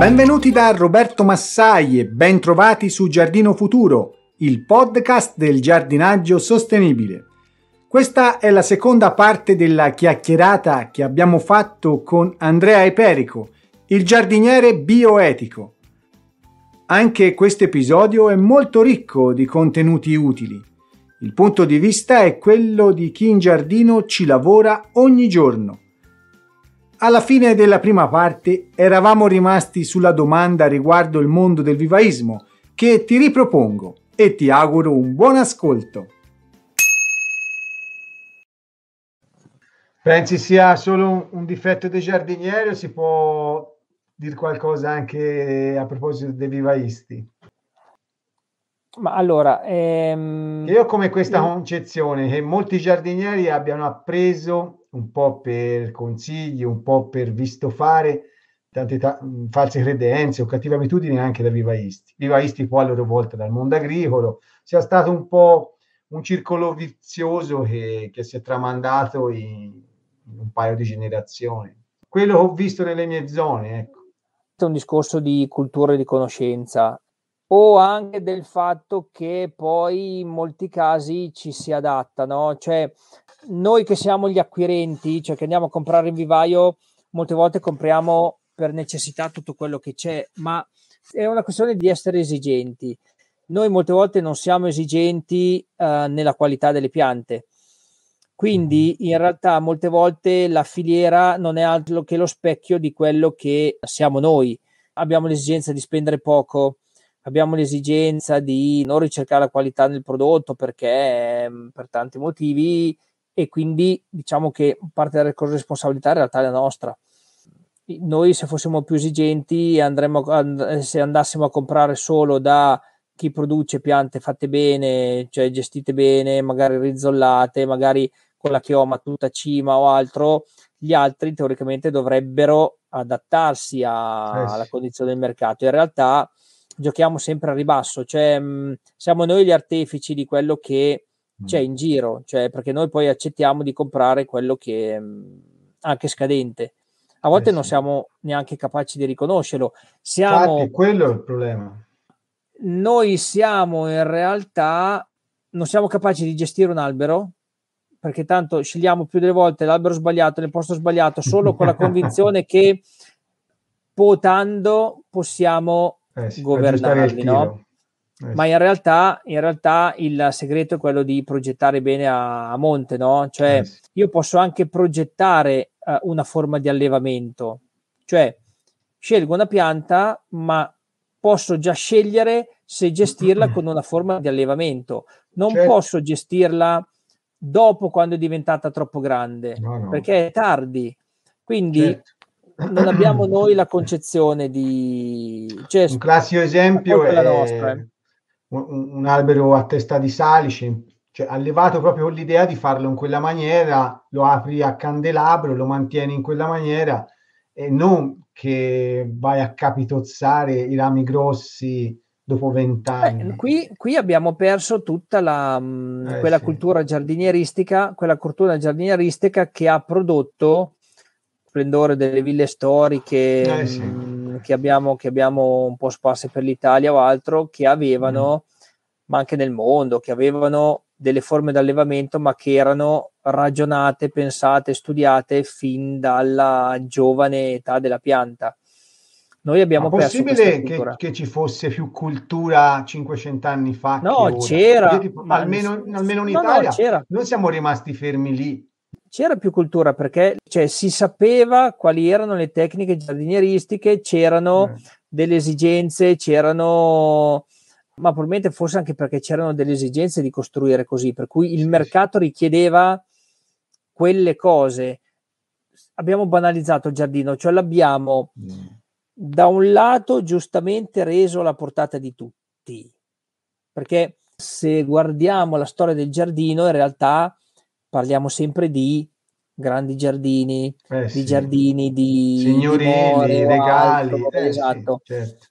Benvenuti da Roberto Massai e bentrovati su Giardino Futuro, il podcast del giardinaggio sostenibile. Questa è la seconda parte della chiacchierata che abbiamo fatto con Andrea Eperico, il giardiniere bioetico. Anche questo episodio è molto ricco di contenuti utili. Il punto di vista è quello di chi in giardino ci lavora ogni giorno alla fine della prima parte eravamo rimasti sulla domanda riguardo il mondo del vivaismo, che ti ripropongo e ti auguro un buon ascolto. Pensi sia solo un difetto dei giardinieri o si può dire qualcosa anche a proposito dei vivaisti? Ma allora, ehm... io come questa concezione che molti giardinieri abbiano appreso un po' per consigli, un po' per visto fare tante ta- false credenze o cattive abitudini anche da vivaisti. Vivaisti poi a loro volta dal mondo agricolo. Sia stato un po' un circolo vizioso che, che si è tramandato in, in, un paio di generazioni. Quello che ho visto nelle mie zone, ecco. È un discorso di cultura e di conoscenza o anche del fatto che poi in molti casi ci si adatta, no? Cioè, noi che siamo gli acquirenti, cioè che andiamo a comprare in vivaio, molte volte compriamo per necessità tutto quello che c'è, ma è una questione di essere esigenti. Noi molte volte non siamo esigenti eh, nella qualità delle piante. Quindi mm-hmm. in realtà molte volte la filiera non è altro che lo specchio di quello che siamo noi. Abbiamo l'esigenza di spendere poco, abbiamo l'esigenza di non ricercare la qualità del prodotto perché mm, per tanti motivi e quindi diciamo che parte della responsabilità in realtà è la nostra. Noi se fossimo più esigenti, andremmo, and- se andassimo a comprare solo da chi produce piante fatte bene, cioè gestite bene, magari rizzollate, magari con la chioma tutta cima o altro, gli altri teoricamente dovrebbero adattarsi a- eh sì. alla condizione del mercato. In realtà giochiamo sempre a ribasso, cioè mh, siamo noi gli artefici di quello che c'è cioè, mm. in giro, cioè perché noi poi accettiamo di comprare quello che è mm, anche scadente. A eh, volte eh, non siamo neanche capaci di riconoscerlo. Siamo, Infatti, quello è il problema. Noi siamo in realtà, non siamo capaci di gestire un albero, perché tanto scegliamo più delle volte l'albero sbagliato nel posto sbagliato, solo con la convinzione che potando possiamo eh, sì, governarli, no? Eh ma in realtà, in realtà, il segreto è quello di progettare bene a, a monte, no? Cioè, eh. io posso anche progettare uh, una forma di allevamento, cioè scelgo una pianta, ma posso già scegliere se gestirla con una forma di allevamento. Non certo. posso gestirla dopo quando è diventata troppo grande, no, no. perché è tardi. Quindi certo. non abbiamo noi la concezione di... Cioè, Un classico esempio è, La nostra, eh un, un albero a testa di salice, cioè ha levato proprio l'idea di farlo in quella maniera, lo apri a candelabro, lo mantieni in quella maniera e non che vai a capitozzare i rami grossi dopo vent'anni. qui, qui, abbiamo perso tutta la, mm, eh, quella sì. cultura giardinieristica, quella cultura giardinieristica che ha prodotto splendore delle ville storiche, eh, sì. Mm, che abbiamo, che abbiamo un po' sparse per l'Italia o altro, che avevano, mm. ma anche nel mondo, che avevano delle forme di allevamento, ma che erano ragionate, pensate, studiate fin dalla giovane età della pianta. Noi abbiamo ma perso possibile che, che, ci fosse più cultura 500 anni fa? No, c'era. Perché, tipo, almeno, almeno, in no, Italia no, non siamo rimasti fermi lì c'era più cultura perché cioè, si sapeva quali erano le tecniche giardinieristiche, c'erano mm. delle esigenze, c'erano ma probabilmente forse anche perché c'erano delle esigenze di costruire così, per cui il mercato richiedeva quelle cose. Abbiamo banalizzato il giardino, cioè l'abbiamo mm. da un lato giustamente reso alla portata di tutti, perché se guardiamo la storia del giardino, in realtà parliamo sempre di grandi giardini, eh, di sì. giardini, di signorini, di regali. Altro, eh, esatto. Sì, certo.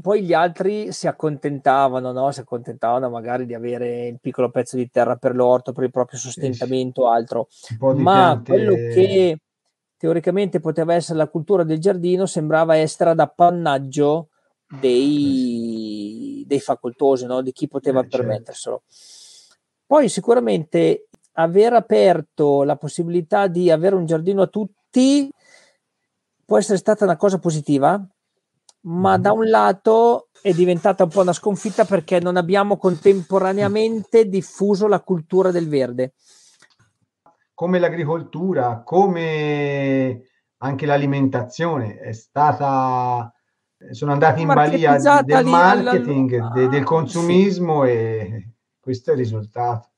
Poi gli altri si accontentavano, no? si accontentavano magari di avere il piccolo pezzo di terra per l'orto, per il proprio sostentamento o eh, altro. Ma piante... quello che teoricamente poteva essere la cultura del giardino sembrava essere ad appannaggio dei, eh dei facoltosi, no? di chi poteva eh, certo. permetterselo. Certo. Poi sicuramente aver aperto la possibilità di avere un giardino a tutti può essere stata una cosa positiva, ma mm-hmm. da un lato è diventata un po' una sconfitta perché non abbiamo contemporaneamente diffuso la cultura del verde. Come l'agricoltura, come anche l'alimentazione è stata sono andati in balia del marketing, alla... ah, del consumismo sì. e questo è il risultato.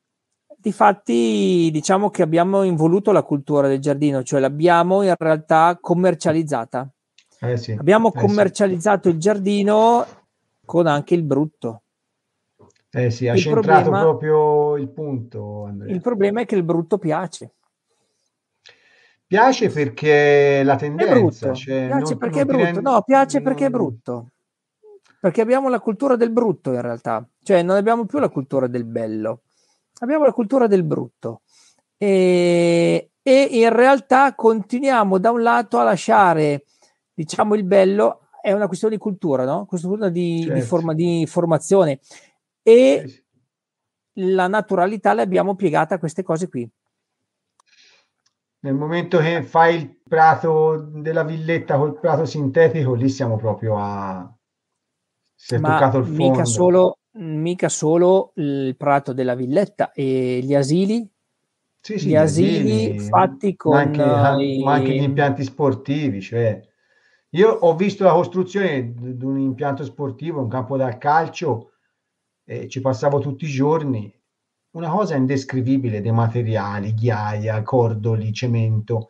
Difatti, diciamo che abbiamo involuto la cultura del giardino, cioè l'abbiamo in realtà commercializzata. Eh sì, abbiamo commercializzato eh sì. il giardino con anche il brutto. Eh sì, ha il centrato problema, proprio il punto. Andrea. Il problema è che il brutto piace. Piace perché la tendenza. È cioè, piace non, perché non è brutto. Rende... No, piace perché è brutto. Perché abbiamo la cultura del brutto in realtà, cioè non abbiamo più la cultura del bello abbiamo la cultura del brutto e, e in realtà continuiamo da un lato a lasciare, diciamo, il bello, è una questione di cultura, no? Questione di, certo. di, forma, di formazione e certo. la naturalità l'abbiamo piegata a queste cose qui. Nel momento che fai il prato della villetta col prato sintetico, lì siamo proprio a... Si è Ma toccato il fondo. Mica solo, mica solo il prato della villetta e gli asili. Sì, sì, gli asili, asili fatti con ma anche, i... Ah, eh, ma anche gli impianti sportivi, cioè io ho visto la costruzione di un impianto sportivo, un campo da calcio, e ci passavo tutti i giorni. Una cosa indescrivibile dei materiali, ghiaia, cordoli, cemento,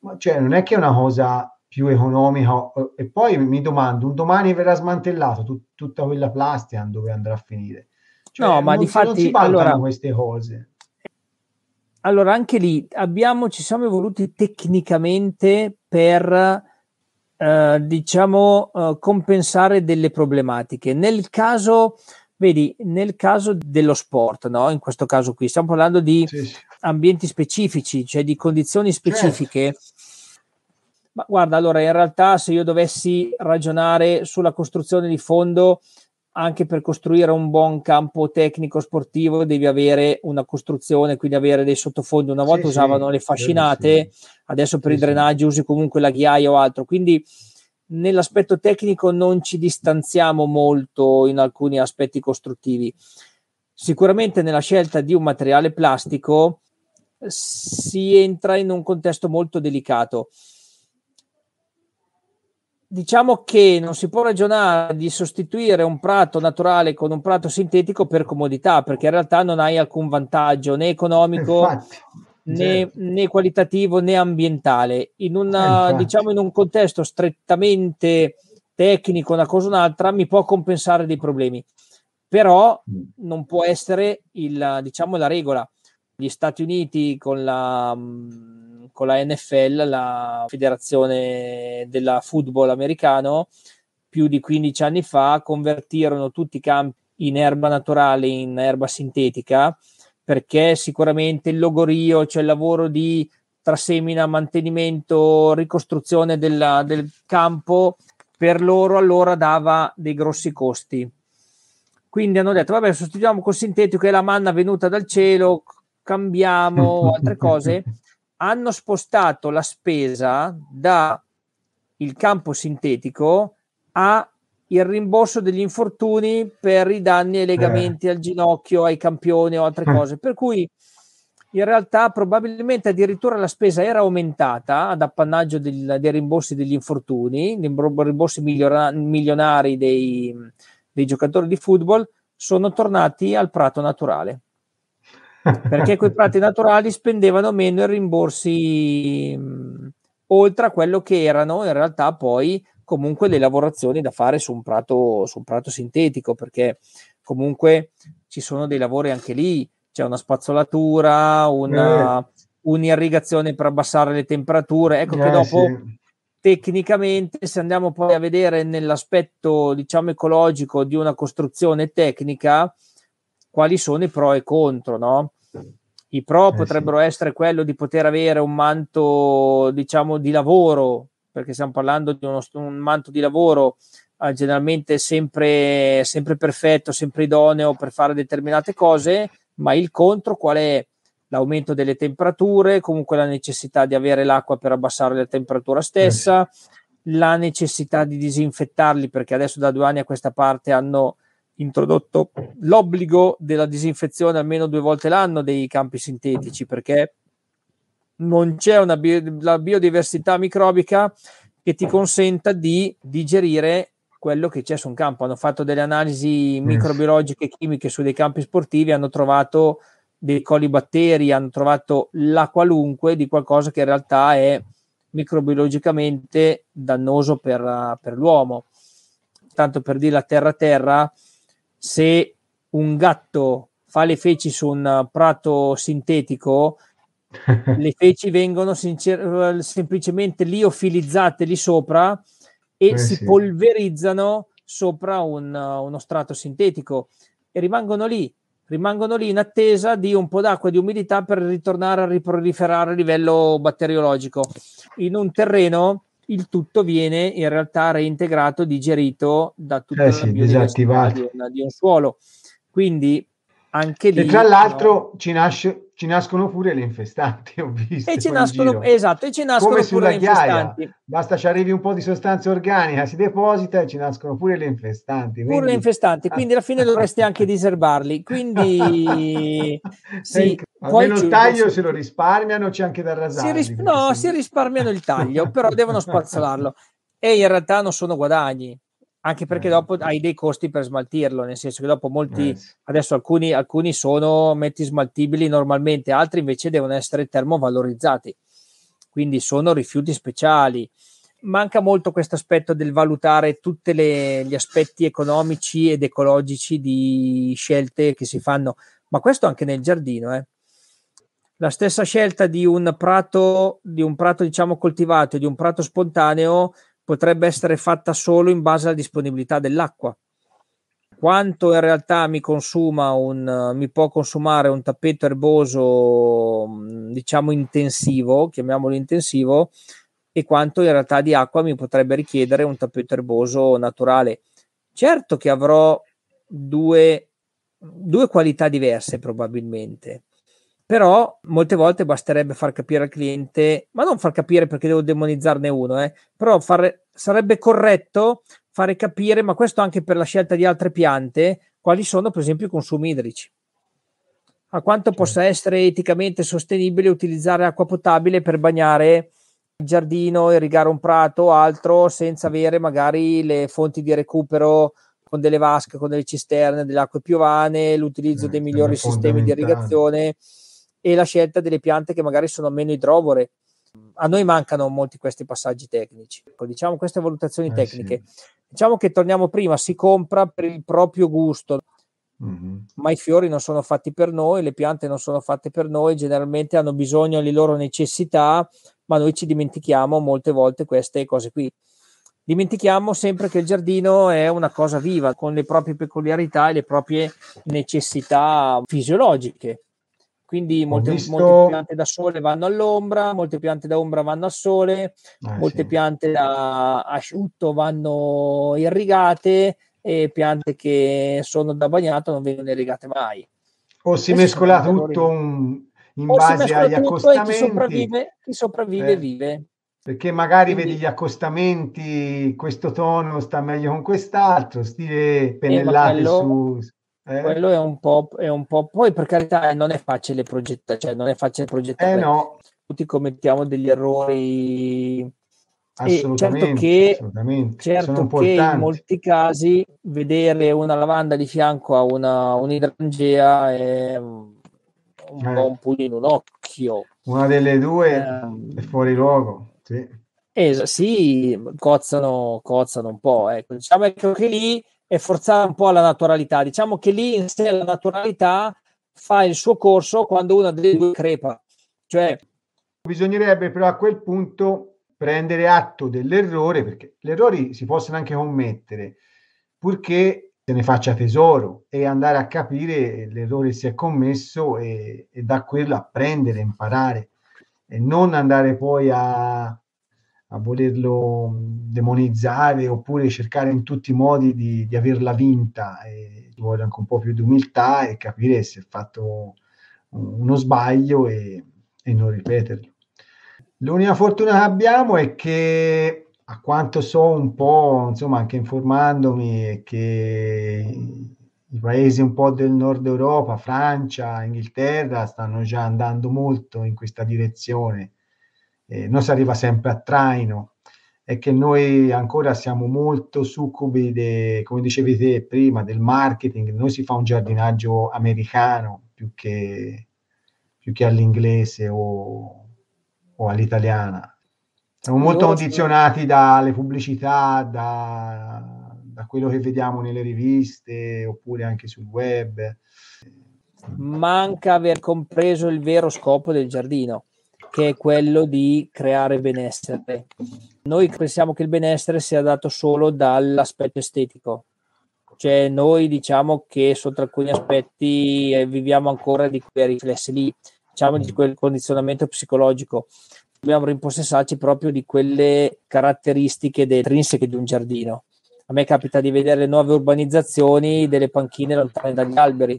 ma cioè non è che è una cosa più economica e poi mi domando un domani verrà smantellato tut- tutta quella plastica dove andrà a finire cioè, no ma di fatti allora queste cose allora anche lì abbiamo, ci siamo evoluti tecnicamente per eh, diciamo eh, compensare delle problematiche nel caso vedi nel caso dello sport no in questo caso qui stiamo parlando di sì, sì. ambienti specifici cioè di condizioni certo. specifiche certo ma guarda, allora in realtà se io dovessi ragionare sulla costruzione di fondo, anche per costruire un buon campo tecnico sportivo devi avere una costruzione, quindi avere dei sottofondi. Una volta sì, usavano sì, le fascinate, sì. adesso per i drenaggi usi comunque la ghiaia o altro. Quindi nell'aspetto tecnico non ci distanziamo molto in alcuni aspetti costruttivi. Sicuramente nella scelta di un materiale plastico si entra in un contesto molto delicato diciamo che non si può ragionare di sostituire un prato naturale con un prato sintetico per comodità, perché in realtà non hai alcun vantaggio né economico. Né, certo. né, qualitativo né ambientale in, una, eh, diciamo, in un contesto strettamente tecnico una cosa o un'altra mi può compensare dei problemi però mm. non può essere il, diciamo, la regola gli Stati Uniti con la mm, con la NFL, la federazione della football americano, più di 15 anni fa convertirono tutti i campi in erba naturale, in erba sintetica, perché sicuramente il logorio, cioè il lavoro di trasemina, mantenimento, ricostruzione della, del campo, per loro allora dava dei grossi costi. Quindi hanno detto, vabbè, sostituiamo col sintetico, è la manna venuta dal cielo, cambiamo altre cose hanno spostato la spesa dal campo sintetico a il rimborso degli infortuni per i danni ai legamenti, eh. al ginocchio, ai campioni o altre mm. cose. Per cui in realtà probabilmente addirittura la spesa era aumentata ad appannaggio del, dei rimborsi degli infortuni, dei rimborsi miliona, milionari dei, dei giocatori di football, sono tornati al prato naturale perché quei prati naturali spendevano meno in rimborsi mh, mm, oltre a quello che erano in realtà poi comunque le lavorazioni da fare su un prato, su un prato sintetico, perché comunque ci sono dei lavori anche lì, c'è una spazzolatura, una, eh. un'irrigazione per abbassare le temperature, ecco eh, che dopo... Sì. Tecnicamente, se andiamo poi a vedere nell'aspetto diciamo ecologico di una costruzione tecnica, quali sono i pro e contro, no? I pro eh, potrebbero sì. essere quello di poter avere un manto, diciamo, di lavoro, perché stiamo parlando di uno, un manto di lavoro eh, generalmente sempre, sempre perfetto, sempre idoneo per fare determinate cose, ma il contro qual è? L'aumento delle temperature, comunque la necessità di avere l'acqua per abbassare la temperatura eh, stessa, eh, la necessità di disinfettarli, perché adesso da due anni a questa parte hanno introdotto l'obbligo della disinfezione almeno due volte l'anno dei campi sintetici perché non c'è una bio- la biodiversità microbica che ti consenta di digerire quello che c'è su un campo. Hanno fatto delle analisi microbiologiche e chimiche su dei campi sportivi, hanno trovato dei colibatteri, hanno trovato la qualunque di qualcosa che in realtà è microbiologicamente dannoso per, per l'uomo. Tanto per dire la terra-terra, se un gatto fa le feci su un eh, prato sintetico, le feci vengono sincer- eh, semplicemente liofilizzate lì sopra e eh si sì. polverizzano sopra un, eh, uno strato sintetico e rimangono lì, rimangono lì in attesa di un po' d'acqua e di umidità per ritornare a riproliferare a livello batteriologico. In un terreno il tutto viene in realtà reintegrato, digerito da tutta eh la sì, biodiversità di, di un suolo. Quindi anche lì... E tra l'altro no? ci nasce ci nascono pure le infestanti, ho visto. E ci nascono, esatto, e ci nascono Come pure le infestanti. Ghiaia. Basta ci arrivi un po' di sostanza organica, si deposita e ci nascono pure le infestanti. Quindi... Pure le infestanti, quindi alla fine dovresti anche diserbarli. Quindi sì, ecco, poi Almeno il taglio se lo risparmiano, c'è anche da rasare. Si ris- no, si risparmiano il taglio, però devono spazzolarlo. E in realtà non sono guadagni, anche perché eh. dopo hai dei costi per smaltirlo, nel senso che dopo molti, eh, adesso alcuni, alcuni sono metti smaltibili normalmente, altri invece devono essere termovalorizzati, quindi sono rifiuti speciali. Manca molto questo aspetto del valutare tutti gli aspetti economici ed ecologici di scelte che si fanno, ma questo anche nel giardino. Eh. La stessa scelta di un prato, di un prato diciamo coltivato e di un prato spontaneo potrebbe essere fatta solo in base alla disponibilità dell'acqua. Quanto in realtà mi consuma un, mi può consumare un tappeto erboso, diciamo intensivo, chiamiamolo intensivo, e quanto in realtà di acqua mi potrebbe richiedere un tappeto erboso naturale. Certo che avrò due, due qualità diverse probabilmente, però molte volte basterebbe far capire al cliente, ma non far capire perché devo demonizzarne uno, eh, però far sarebbe corretto fare capire, ma questo anche per la scelta di altre piante, quali sono per esempio i consumi idrici. A quanto certo. possa essere eticamente sostenibile utilizzare acqua potabile per bagnare il giardino, irrigare un prato o altro senza avere magari le fonti di recupero con delle vasche, con delle cisterne, delle acque piovane, l'utilizzo eh, dei migliori sistemi di irrigazione e la scelta delle piante che magari sono meno idrovore a noi mancano molti questi passaggi tecnici, ecco, diciamo queste valutazioni eh tecniche. Sì. Diciamo che torniamo prima, si compra per il proprio gusto, mm-hmm. ma i fiori non sono fatti per noi, le piante non sono fatte per noi, generalmente hanno bisogno delle loro necessità, ma noi ci dimentichiamo molte volte queste cose qui. Dimentichiamo sempre che il giardino è una cosa viva, con le proprie peculiarità e le proprie necessità fisiologiche. Quindi molte, visto... molte, piante da sole vanno all'ombra, molte piante da ombra vanno al sole, ah, molte sì. piante da asciutto vanno irrigate e piante che sono da bagnato non vengono irrigate mai. O si mescola tutto un, in o base agli accostamenti. Chi sopravvive, chi sopravvive eh. vive. Perché magari Quindi... vedi gli accostamenti, questo tono sta meglio con quest'altro, stile pennellato su eh? Quello è un, è un, po', Poi per carità eh, non è facile progettare, cioè non è facile progettare. Eh no. Tutti commettiamo degli errori. Certo assolutamente, certo che, assolutamente. Certo che in molti casi vedere una lavanda di fianco a una, un'idrangea è un eh. po' un pugno in un occhio. Una delle due eh. è fuori luogo, sì. Es- sì, cozzano, cozzano un po'. Ecco. Diciamo che lì e forzare un po' la naturalità. Diciamo che lì in sé la naturalità fa il suo corso quando una delle due crepa. Cioè... Bisognerebbe però a quel punto prendere atto dell'errore, perché gli errori si possono anche commettere, purché se ne faccia tesoro e andare a capire l'errore che si è commesso e, e da quello apprendere, imparare e non andare poi a, a volerlo demonizzare oppure cercare in tutti i modi di, di averla vinta. E ci vuole anche un po' più di umiltà e capire se è fatto uno sbaglio e, e non ripeterlo. L'unica fortuna che abbiamo è che, a quanto so un po', insomma, anche informandomi, è che i paesi un po' del nord Europa, Francia, Inghilterra, stanno già andando molto in questa direzione eh, non si arriva sempre a traino, è che noi ancora siamo molto succubi, de, come dicevi te prima, del marketing, noi si fa un giardinaggio americano più che, più che all'inglese o, o all'italiana. Siamo molto condizionati dalle pubblicità, da, da quello che vediamo nelle riviste oppure anche sul web. Manca aver compreso il vero scopo del giardino che è quello di creare benessere. Noi pensiamo che il benessere sia dato solo dall'aspetto estetico, cioè noi diciamo che sotto alcuni aspetti eh, viviamo ancora di quei riflessi lì, diciamo di quel condizionamento psicologico. Dobbiamo rimpossessarci proprio di quelle caratteristiche intrinseche di un giardino. A me capita di vedere le nuove urbanizzazioni delle panchine lontane dagli alberi.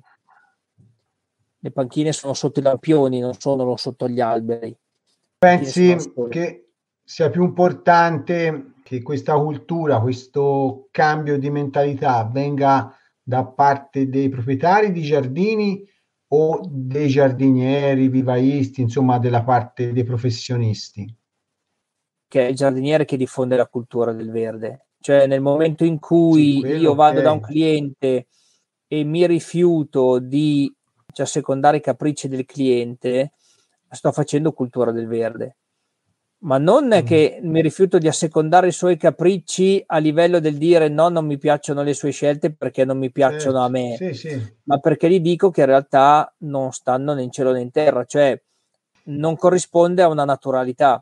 Le panchine sono sotto i lampioni, non sono sotto gli alberi pensi che sia più importante che questa cultura, questo cambio di mentalità venga da parte dei proprietari di giardini o dei giardinieri, vivaisti, insomma della parte dei professionisti? Che è il giardiniere che diffonde la cultura del verde. Cioè nel momento in cui sì, io vado da un cliente e mi rifiuto di cioè, secondare i capricci del cliente, sto facendo cultura del verde. Ma non è mm. che mi rifiuto di assecondare i suoi capricci a livello del dire no, non mi piacciono le sue scelte perché non mi piacciono eh, a me, sì, sì. ma perché gli dico che in realtà non stanno né in cielo né in terra, cioè non corrisponde a una naturalità.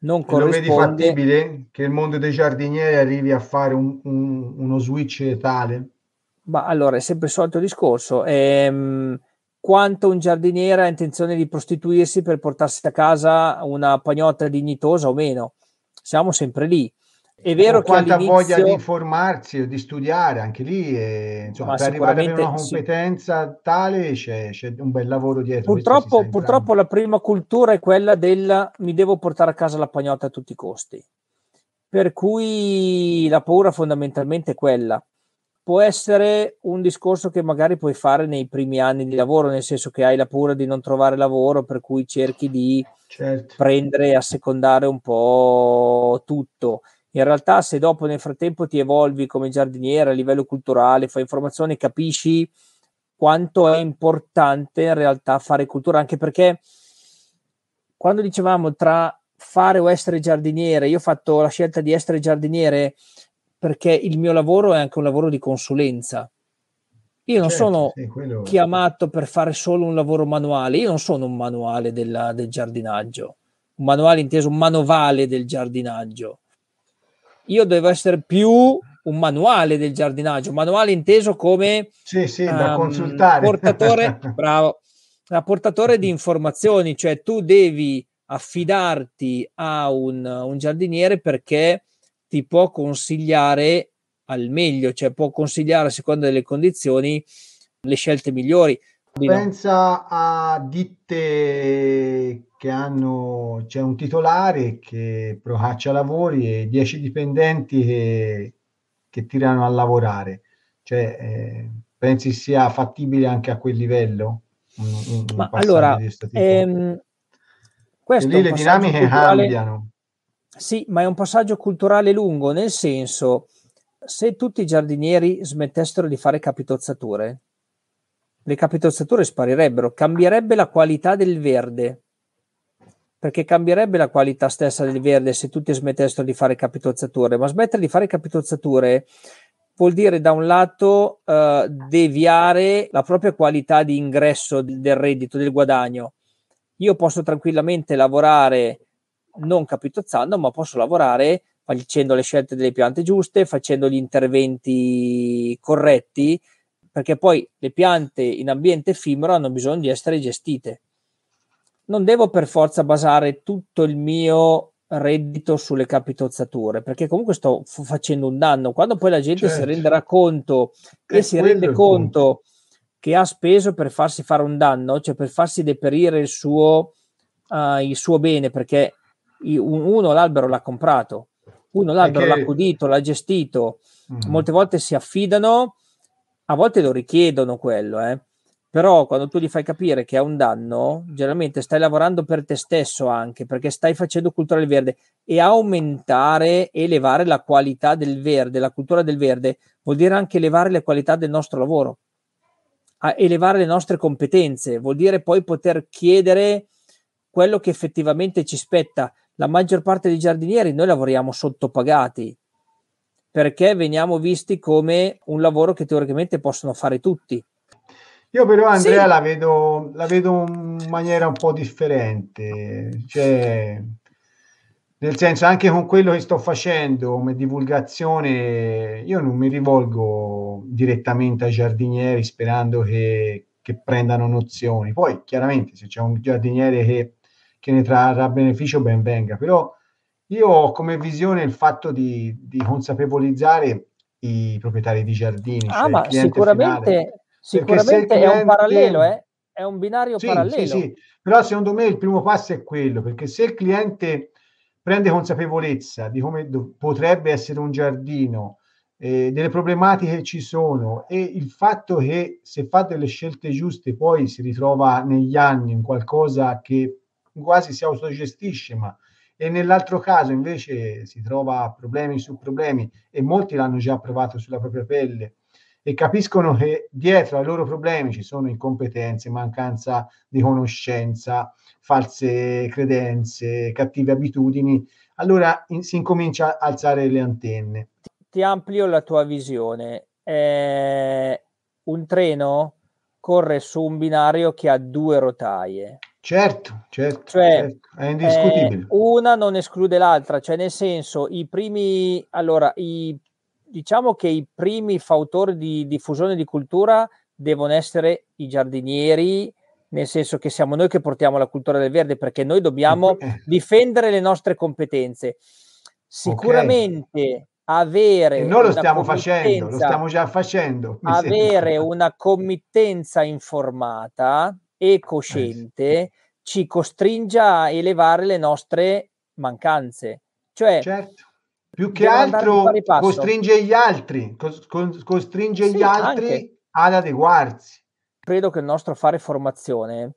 Non corrisponde... Lo vedi fattibile che il mondo dei giardinieri arrivi a fare un, un, uno switch tale? Ma allora è sempre il solito discorso. Ehm, quanto un giardiniere ha intenzione di prostituirsi per portarsi da casa una pagnotta dignitosa o meno. Siamo sempre lì. È vero che quanta voglia di informarsi o di studiare, anche lì, è, eh, insomma, per arrivare a una competenza sì. tale c'è, c'è, un bel lavoro dietro. Purtroppo, purtroppo la prima cultura è quella del mi devo portare a casa la pagnotta a tutti i costi. Per cui la paura fondamentalmente è quella può essere un discorso che magari puoi fare nei primi anni di lavoro, nel senso che hai la paura di non trovare lavoro, per cui cerchi di certo. prendere e assecondare un po' tutto. In realtà, se dopo nel frattempo ti evolvi come giardiniere a livello culturale, fai informazione, capisci quanto è importante in realtà fare cultura, anche perché quando dicevamo tra fare o essere giardiniere, io ho fatto la scelta di essere giardiniere perché il mio lavoro è anche un lavoro di consulenza. Io non certo, sono quello... chiamato per fare solo un lavoro manuale, io non sono un manuale della, del giardinaggio, un manuale inteso manovale del giardinaggio. Io devo essere più un manuale del giardinaggio, manuale inteso come sì, sì, da um, consultare. portatore, bravo, da portatore di informazioni, cioè tu devi affidarti a un, un giardiniere perché ti può consigliare al meglio, cioè può consigliare a seconda delle condizioni le scelte migliori. Pensa a ditte che hanno, c'è un titolare che procaccia lavori e 10 dipendenti che, che, tirano a lavorare. Cioè, eh, pensi sia fattibile anche a quel livello? Un, un Ma allora, ehm, questo lì le dinamiche culturale, cambiano. Sì, ma è un passaggio culturale lungo, nel senso, se tutti i giardinieri smettessero di fare capitozzature, le capitozzature sparirebbero, cambierebbe la qualità del verde, perché cambierebbe la qualità stessa del verde se tutti smettessero di fare capitozzature, ma smettere di fare capitozzature vuol dire da un lato eh, deviare la propria qualità di ingresso del reddito, del guadagno. Io posso tranquillamente lavorare non capitozzando, ma posso lavorare facendo le scelte delle piante giuste, facendo gli interventi corretti, perché poi le piante in ambiente effimero hanno bisogno di essere gestite. Non devo per forza basare tutto il mio reddito sulle capitozzature, perché comunque sto f- facendo un danno. Quando poi la gente certo. si renderà conto e, si rende conto che ha speso per farsi fare un danno, cioè per farsi deperire il suo, uh, il suo bene, perché uno l'albero l'ha comprato, uno l'albero che... l'ha accudito, l'ha gestito, mm-hmm. molte volte si affidano, a volte lo richiedono quello, eh. però quando tu gli fai capire che è un danno, generalmente stai lavorando per te stesso anche, perché stai facendo cultura del verde e aumentare, elevare la qualità del verde, la cultura del verde vuol dire anche elevare le qualità del nostro lavoro, elevare le nostre competenze, vuol dire poi poter chiedere quello che effettivamente ci spetta, la maggior parte dei giardinieri noi lavoriamo sottopagati perché veniamo visti come un lavoro che teoricamente possono fare tutti. Io però Andrea sì. la, vedo, la vedo in maniera un po' differente, cioè, nel senso anche con quello che sto facendo come divulgazione, io non mi rivolgo direttamente ai giardinieri sperando che, che prendano nozioni. Poi chiaramente se c'è un giardiniere che che ne trarrà beneficio ben venga, però io ho come visione il fatto di, di consapevolizzare i proprietari di giardini. Ah, cioè ma sicuramente, finale, sicuramente cliente... è un parallelo, eh? è un binario sì, parallelo. Sì, sì, però secondo me il primo passo è quello, perché se il cliente prende consapevolezza di come do- potrebbe essere un giardino, eh, delle problematiche che ci sono e il fatto che se fa delle scelte giuste poi si ritrova negli anni in qualcosa che quasi si autogestisce, ma e nell'altro caso invece si trova problemi su problemi e molti l'hanno già provato sulla propria pelle e capiscono che dietro ai loro problemi ci sono incompetenze, mancanza di conoscenza, false credenze, cattive abitudini, allora in, si incomincia a alzare le antenne. Ti amplio la tua visione. Eh, un treno corre su un binario che ha due rotaie Certo, certo, cioè, certo. è indiscutibile. Eh, una non esclude l'altra, cioè nel senso i primi, allora, i, diciamo che i primi fautori di diffusione di cultura devono essere i giardinieri, nel senso che siamo noi che portiamo la cultura del verde perché noi dobbiamo eh. difendere le nostre competenze. Sicuramente okay. avere... E noi lo stiamo facendo, lo stiamo già facendo. Avere sembra. una committenza informata e eh cosciente ci costringe a elevare le nostre mancanze. Cioè, certo. Più che altro costringe gli altri, costringe sì, gli altri anche. ad adeguarsi. Credo che il nostro fare formazione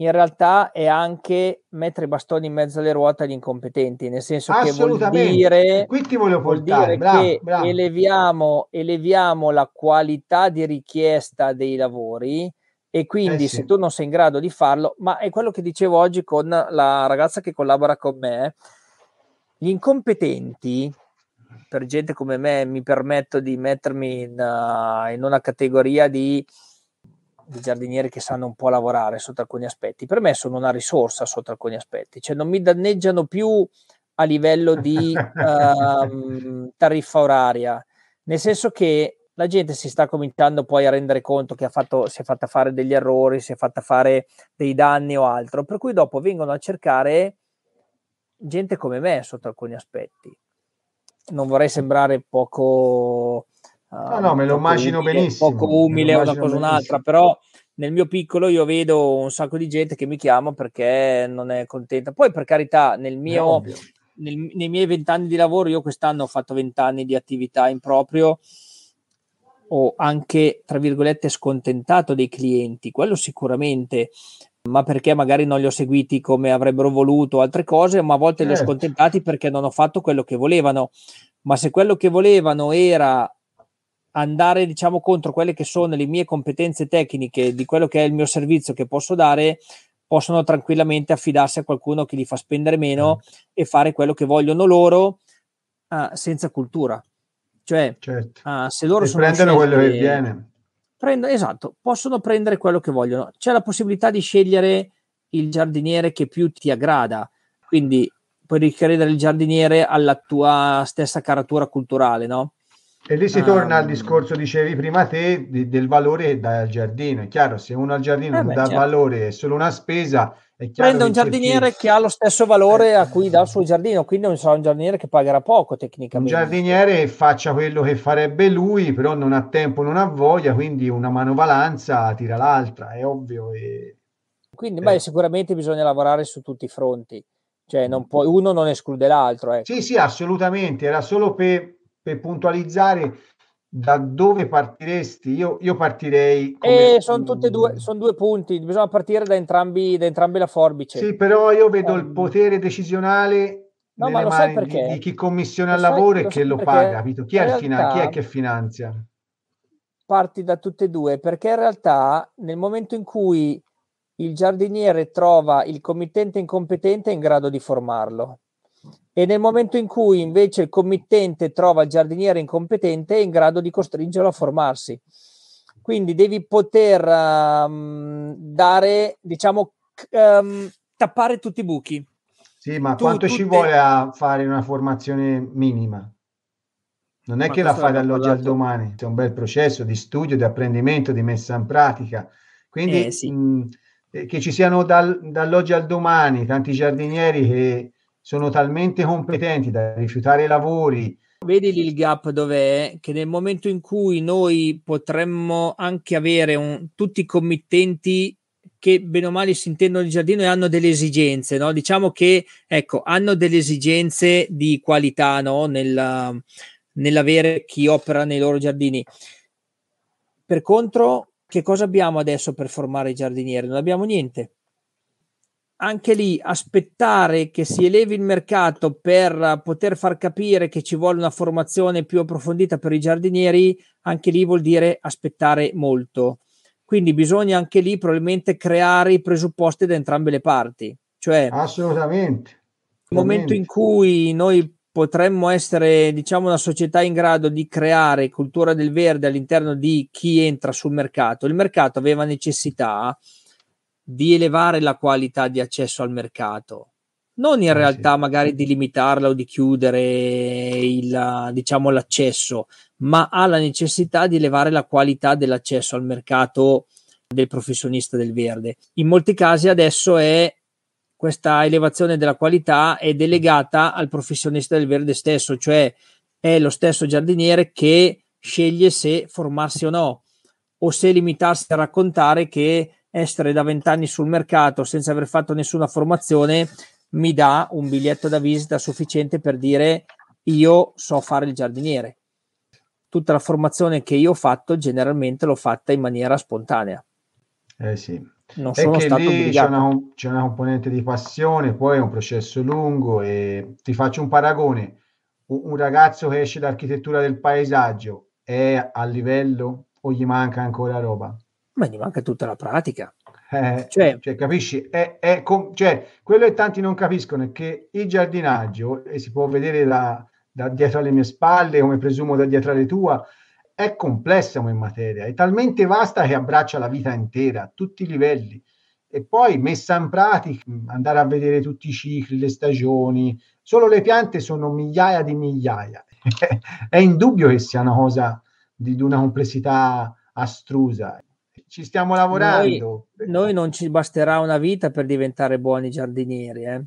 in realtà è anche mettere i bastoni in mezzo alle ruote agli incompetenti, nel senso che vuol dire, Qui ti voglio portare, bravo, che bravo. Eleviamo, eleviamo la qualità di richiesta dei lavori e eh, quindi eh sì. se tu non sei in grado di farlo, ma è quello che dicevo oggi con la ragazza che collabora con me, gli incompetenti, per gente come me, mi permetto di mettermi in, uh, in una categoria di, di, giardinieri che sanno un po' lavorare sotto alcuni aspetti. Per me sono una risorsa sotto alcuni aspetti, cioè non mi danneggiano più a livello di uh, tariffa oraria, nel senso che la gente si sta cominciando poi a rendere conto che fatto, si è fatta fare degli errori, si è fatta fare dei danni o altro, per cui dopo vengono a cercare gente come me sotto alcuni aspetti. Non vorrei sembrare poco... Uh, no, no, um, me lo immagino umile, benissimo. Poco umile o una cosa benissimo. un'altra, però nel mio piccolo io vedo un sacco di gente che mi chiama perché non è contenta. Poi per carità, nel mio, nel, nei miei vent'anni di lavoro, io quest'anno ho fatto vent'anni di attività in proprio o anche, tra virgolette, scontentato dei clienti, quello sicuramente, ma perché magari non li ho seguiti come avrebbero voluto altre cose, ma a volte li ho certo. scontentati perché non ho fatto quello che volevano. Ma se quello che volevano era andare, diciamo, contro quelle che sono le mie competenze tecniche di quello che è il mio servizio che posso dare, possono tranquillamente affidarsi a qualcuno che li fa spendere meno mm. e fare quello che vogliono loro ah, senza cultura. Cioè, certo. uh, se loro e sono prendono quello che viene. Prendo, esatto, possono prendere quello che vogliono. C'è la possibilità di scegliere il giardiniere che più ti aggrada, quindi puoi ricredere il giardiniere alla tua stessa caratura culturale, no? E lì si ah, torna al ah. discorso, dicevi prima te, di, del valore dal giardino. È chiaro, se uno al giardino eh beh, dà certo. valore è solo una spesa, è chiaro. Prende un giardiniere che ha lo stesso valore eh. a cui dà il suo giardino, quindi non sarà un giardiniere che pagherà poco tecnicamente. Un giardiniere faccia quello che farebbe lui, però non ha tempo, non ha voglia, quindi una manovalanza tira l'altra, è ovvio. E... Quindi eh. beh, sicuramente bisogna lavorare su tutti i fronti, cioè non può, uno non esclude l'altro. Ecco. Sì, sì, assolutamente, era solo per per puntualizzare da dove partiresti? Io, io partirei. Come... Eh, sono tutti e due, mm. sono due punti, bisogna partire da entrambi, da entrambi la forbice. Sì, però io vedo il ehm. potere decisionale no, ma lo sai perché? Di, di chi commissiona il lavoro e che lo paga, capito? Chi, realtà, finan- chi è che finanzia? Parti da tutte e due, perché in realtà nel momento in cui il giardiniere trova il committente incompetente è in grado di formarlo e nel momento in cui invece il committente trova il giardiniere incompetente è in grado di costringerlo a formarsi. Quindi devi poter um, dare, diciamo, um, tappare tutti i buchi. Sì, ma tu, quanto tutte... ci vuole a fare una formazione minima? Non è ma che la fai dall'oggi al domani, c'è un bel processo di studio, di apprendimento, di messa in pratica. Quindi eh, sì. mh, eh, che ci siano dal, dall'oggi al domani tanti giardinieri che sono talmente competenti da rifiutare i lavori. Vedi lì il gap dov'è? Che nel momento in cui noi potremmo anche avere un, tutti i committenti che bene o male si intendono di giardino e hanno delle esigenze, no? diciamo che ecco, hanno delle esigenze di qualità no? Nella, nell'avere chi opera nei loro giardini. Per contro, che cosa abbiamo adesso per formare i giardinieri? Non abbiamo niente anche lì aspettare che si elevi il mercato per poter far capire che ci vuole una formazione più approfondita per i giardinieri, anche lì vuol dire aspettare molto. Quindi bisogna anche lì probabilmente creare i presupposti da entrambe le parti. Cioè, assolutamente. Nel momento in cui noi potremmo essere, diciamo, una società in grado di creare cultura del verde all'interno di chi entra sul mercato, il mercato aveva necessità di elevare la qualità di accesso al mercato, non in ah, realtà magari di limitarla o di chiudere il, diciamo, l'accesso, ma ha la necessità di elevare la qualità dell'accesso al mercato del professionista del verde. In molti casi adesso è questa elevazione della qualità è delegata al professionista del verde stesso, cioè è lo stesso giardiniere che sceglie se formarsi o no o se limitarsi a raccontare che essere da vent'anni sul mercato senza aver fatto nessuna formazione mi dà un biglietto da visita sufficiente per dire io so fare il giardiniere. Tutta la formazione che io ho fatto generalmente l'ho fatta in maniera spontanea. Eh sì. Non è sono stato lì c'è una, c'è una, componente di passione, poi è un processo lungo e ti faccio un paragone. Un, un ragazzo che esce dall'architettura del paesaggio è a livello o gli manca ancora roba? ma gli manca tutta la pratica. Eh, cioè, cioè, capisci? È, è com- cioè, quello che tanti non capiscono è che il giardinaggio, e si può vedere da, da dietro alle mie spalle, come presumo da dietro alle tue, è complessa come materia, è talmente vasta che abbraccia la vita intera, a tutti i livelli. E poi messa in pratica, andare a vedere tutti i cicli, le stagioni, solo le piante sono migliaia di migliaia. è indubbio che sia una cosa di, di una complessità astrusa ci stiamo lavorando. Noi, noi, non ci basterà una vita per diventare buoni giardinieri, eh?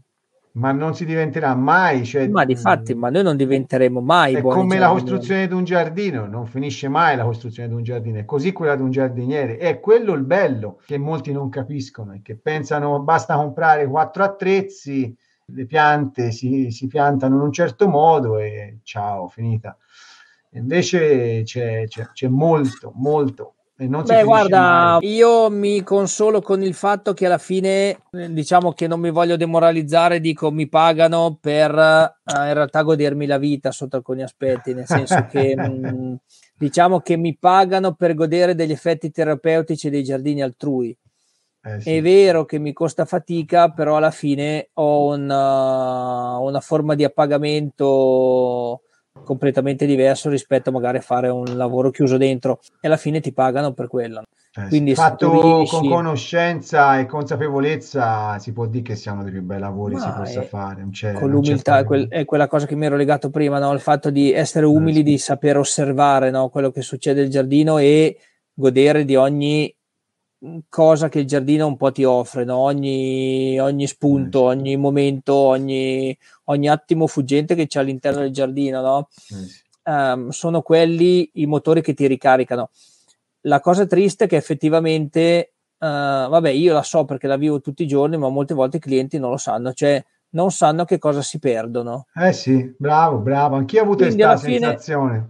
Ma non si diventerà mai. Cioè, ma di fatti, ma noi non diventeremo mai. È come la costruzione di un giardino, non finisce mai la costruzione di un giardino, è così quella di un giardiniere. È quello il bello che molti non capiscono e che pensano basta comprare quattro attrezzi, le piante si, si piantano in un certo modo e ciao, finita. Invece c'è, c'è, c'è molto, molto, Beh, guarda, mai. io mi consolo con il fatto che alla fine, eh, diciamo che non mi voglio demoralizzare, dico mi pagano per uh, in realtà godermi la vita sotto alcuni aspetti, nel senso che mh, mm, diciamo che mi pagano per godere degli effetti terapeutici dei giardini altrui. Eh, sì. È vero che mi costa fatica, però alla fine ho una, eh, una forma di appagamento completamente diverso rispetto magari a fare un lavoro chiuso dentro e alla fine ti pagano per quello. Eh, Quindi fatto riesci... con conoscenza e consapevolezza si può dire che sia uno dei più bei lavori Ma si possa fare. Cioè, con l'umiltà quel, è quella cosa che mi ero legato prima, no? il fatto di essere eh, umili, eh, sì. di saper osservare no? quello che succede nel giardino e godere di ogni Mm, cosa che il giardino un po' ti offre, no? ogni, ogni, spunto, mm. ogni momento, ogni, ogni, attimo fuggente che c'è all'interno del giardino, no? mm. um, sono quelli i motori che ti ricaricano. La cosa triste è che effettivamente, uh, vabbè, io la so perché la vivo tutti i giorni, ma molte volte i clienti non lo sanno, cioè non sanno che cosa si perdono. Eh sì, bravo, bravo, anch'io ho avuto questa sensazione.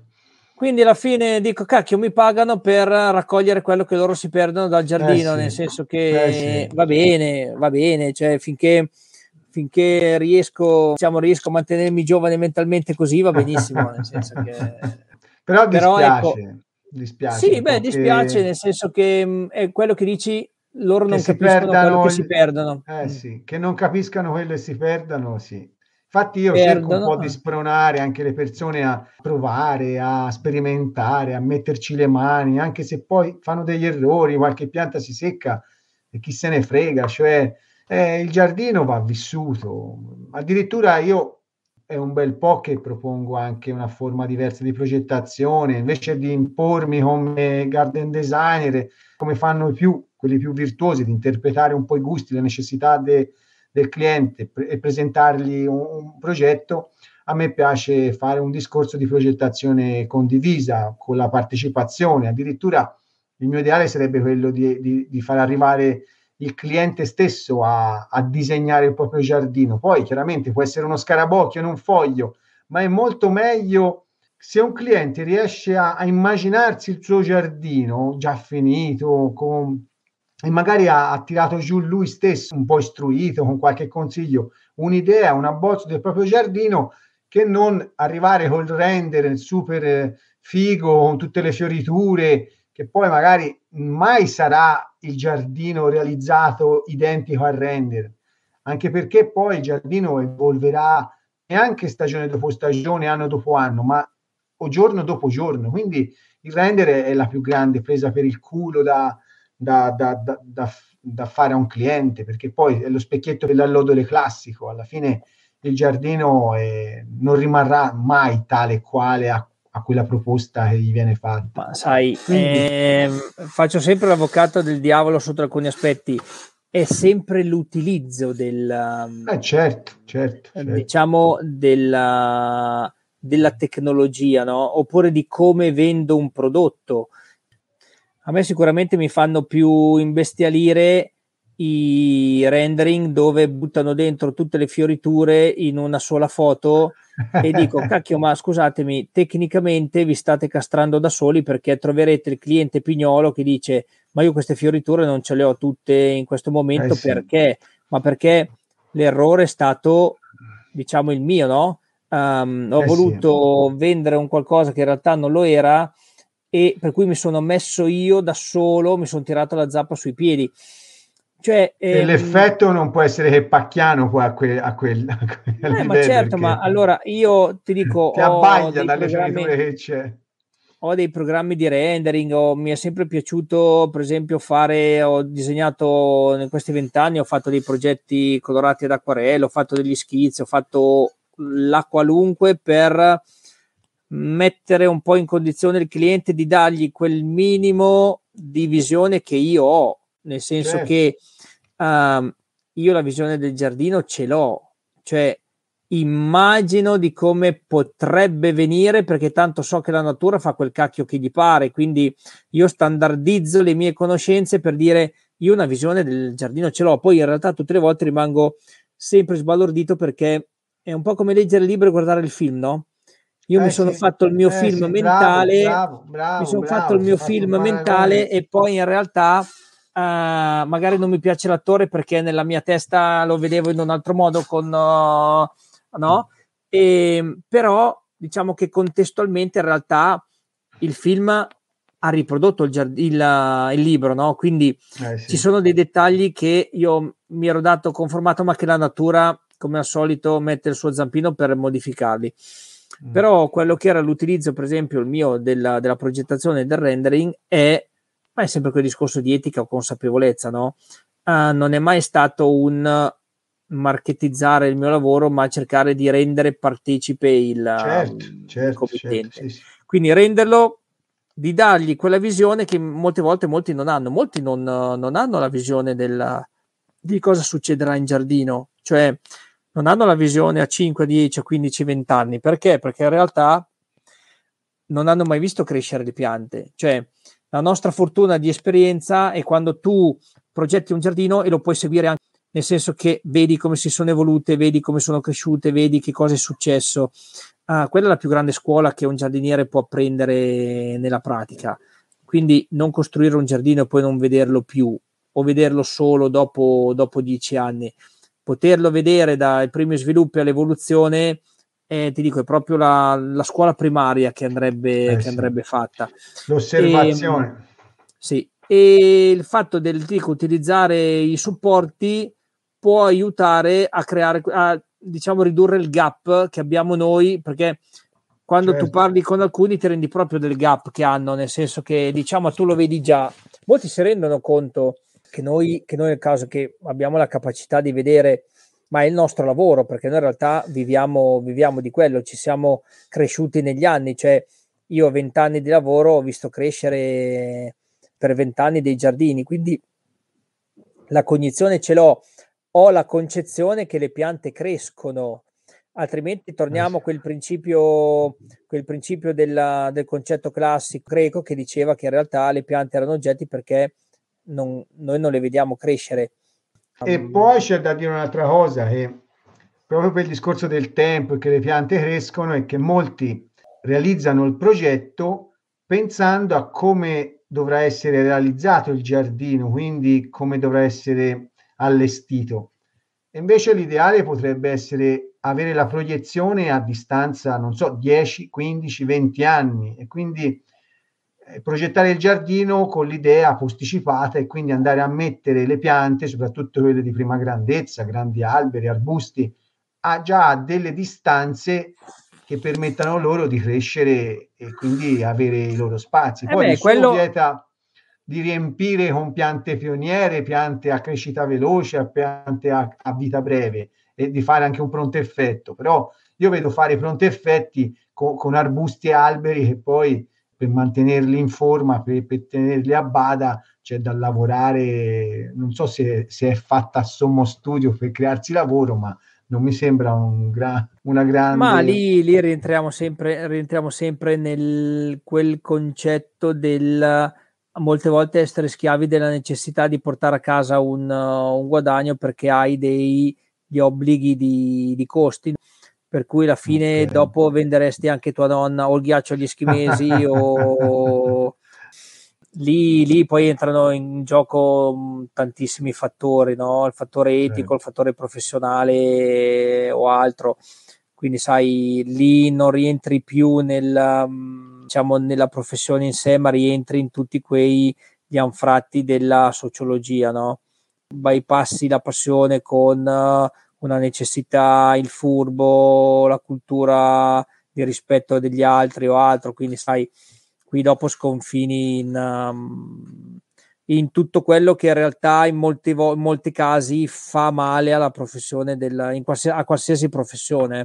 Quindi alla fine dico, cacchio, mi pagano per raccogliere quello che loro si perdono dal giardino, eh sì, nel senso che eh sì. va bene, va bene, cioè finché, finché riesco, diciamo, riesco a mantenermi giovane mentalmente così va benissimo, nel senso che... Però, Però ecco dispiace, ecco, dispiace. Sì, beh, dispiace nel senso che mh, mm, è quello che dici, loro non capiscono quello che si perdono. Eh mm. sì, che non capiscano quello che si perdono, sì. Infatti io Perdono. cerco un po' di spronare anche le persone a provare, a sperimentare, a metterci le mani, anche se poi fanno degli errori, qualche pianta si secca e chi se ne frega, cioè eh, il giardino va vissuto. Addirittura io è un bel po' che propongo anche una forma diversa di progettazione, invece di impormi come garden designer, come fanno i più, quelli più virtuosi, di interpretare un po' i gusti, le necessità dei del cliente e presentargli un, un, progetto, a me piace fare un discorso di progettazione condivisa, con la partecipazione. Addirittura il mio ideale sarebbe quello di, di, di far arrivare il cliente stesso a, a, disegnare il proprio giardino. Poi chiaramente può essere uno scarabocchio in un foglio, ma è molto meglio se un cliente riesce a, a immaginarsi il suo giardino già finito, con e magari ha, ha, tirato giù lui stesso, un po' istruito, con qualche consiglio, un'idea, una bozza del proprio giardino, che non arrivare col render super eh, figo, con tutte le fioriture, che poi magari mai sarà il giardino realizzato identico al render, anche perché poi il giardino evolverà neanche stagione dopo stagione, anno dopo anno, ma o giorno dopo giorno. Quindi il render è la più grande presa per il culo da da, da, da, da, fare a un cliente, perché poi è lo specchietto dell'allodole classico, alla fine il giardino è, non rimarrà mai tale quale a, a, quella proposta che gli viene fatta. Ma sai, eh, faccio sempre l'avvocato del diavolo sotto alcuni aspetti, è sempre l'utilizzo del... Ehm, eh, certo, certo, certo. Diciamo della della tecnologia, no? oppure di come vendo un prodotto a me sicuramente mi fanno più imbestialire i rendering dove buttano dentro tutte le fioriture in una sola foto e dico cacchio ma scusatemi tecnicamente vi state castrando da soli perché troverete il cliente pignolo che dice ma io queste fioriture non ce le ho tutte in questo momento eh sì. perché ma perché l'errore è stato diciamo il mio no um, ho eh voluto sì. vendere un qualcosa che in realtà non lo era e per cui mi sono messo io da solo, mi sono tirato la zappa sui piedi. Cioè, ehm... L'effetto non può essere che pacchiano qua a, que- a quel, a eh, ma certo, ma allora io ti dico... Ti abbaglia dalle giornate che c'è. Ho dei programmi di rendering, ho, mi è sempre piaciuto per esempio fare, ho disegnato in questi vent'anni, ho fatto dei progetti colorati ad acquarello, ho fatto degli schizzi, ho fatto la qualunque per mettere un po' in condizione il cliente di dargli quel minimo di visione che io ho, nel senso certo. che um, io la visione del giardino ce l'ho, cioè immagino di come potrebbe venire perché tanto so che la natura fa quel cacchio che gli pare, quindi io standardizzo le mie conoscenze per dire io una visione del giardino ce l'ho, poi in realtà tutte le volte rimango sempre sbalordito perché è un po' come leggere il libro e guardare il film, no? Io eh, mi sono sì, fatto il mio eh, film sì, mentale, bravo, bravo, mi sono fatto il mio film mentale e poi in realtà Uh, magari non mi piace l'attore perché nella mia testa lo vedevo in un altro modo con uh, no e, ehm, però diciamo che contestualmente in realtà il film ha riprodotto il, il, eh, il libro no quindi eh, sì. ci sono dei dettagli che io mi ero dato conformato ma che la natura come al solito mette il suo zampino per modificarli Mm. Però quello che era l'utilizzo, per esempio, il mio della, della progettazione del rendering è, ma è sempre quel discorso di etica o consapevolezza, no? Uh, non è mai stato un marketizzare il mio lavoro, ma cercare di rendere partecipe il, certo, um, certo, certo, certo sì, sì. Quindi renderlo di dargli quella visione che molte volte molti non hanno, molti non, non hanno la visione della, di cosa succederà in giardino, cioè non hanno la visione a 5, 10, 15, 20 anni. Perché? Perché in realtà non hanno mai visto crescere le piante. Cioè, la nostra fortuna di esperienza è quando tu progetti un giardino e lo puoi seguire anche nel senso che vedi come si sono evolute, vedi come sono cresciute, vedi che cosa è successo. Ah, quella è la più grande scuola che un giardiniere può apprendere nella pratica. Quindi non costruire un giardino e poi non vederlo più o vederlo solo dopo, dopo dieci anni poterlo vedere dai primi sviluppi all'evoluzione, eh, ti dico, è proprio la, la scuola primaria che andrebbe, eh, che andrebbe fatta. L'osservazione. E, ehm, sì, e il fatto del dico, utilizzare i supporti può aiutare a creare, a, diciamo, ridurre il gap che abbiamo noi, perché quando certo. tu parli con alcuni ti rendi proprio del gap che hanno, nel senso che diciamo tu lo vedi già, molti si rendono conto che noi, che noi nel caso che abbiamo la capacità di vedere ma è il nostro lavoro, perché noi in realtà viviamo, viviamo, di quello, ci siamo cresciuti negli anni, cioè io ho vent'anni di lavoro ho visto crescere per vent'anni dei giardini, quindi la cognizione ce l'ho, ho la concezione che le piante crescono, altrimenti eh torniamo a quel principio, quel principio della, del concetto classico greco che diceva che in realtà le piante erano oggetti perché non, noi non le vediamo crescere. E ehm, poi c'è da dire un'altra cosa, che proprio per il discorso del tempo e che le piante crescono è che molti realizzano il progetto pensando a come dovrà essere realizzato il giardino, quindi come dovrà essere allestito. Invece l'ideale potrebbe essere avere la proiezione a distanza, non so, 10, 15, 20 anni e quindi eh, progettare il giardino con l'idea posticipata e quindi andare a mettere le piante, soprattutto quelle di prima grandezza, grandi alberi, arbusti, a già delle distanze che permettano loro di crescere e quindi avere i loro spazi. Eh poi eh beh, quello... vieta di riempire con piante pioniere, piante a crescita veloce, a piante a, a vita breve e di fare anche un pronto effetto, però io vedo fare pronti effetti con, con arbusti e alberi che poi per mantenerli in forma, per, per tenerli a bada, c'è da lavorare, non so se, se, è fatta a sommo studio per crearsi lavoro, ma non mi sembra un gra- una grande... Ma lì, lì rientriamo sempre, rientriamo sempre nel quel concetto del molte volte essere schiavi della necessità di portare a casa un, un guadagno perché hai degli obblighi di, di costi per cui alla fine okay. dopo venderesti anche tua nonna o il ghiaccio agli eschimesi o lì, lì, poi entrano in gioco mm, tantissimi fattori, no? il fattore etico, okay. il fattore professionale o altro, quindi sai lì non rientri più nella, mm, diciamo, nella professione in sé ma rientri in tutti quei gli anfratti della sociologia, no? bypassi la passione con una necessità, il furbo, la cultura di rispetto degli altri o altro, quindi sai, qui dopo sconfini in, um, in tutto quello che in realtà in molti, vo- in molti casi fa male alla professione, della, qualsiasi, a qualsiasi professione.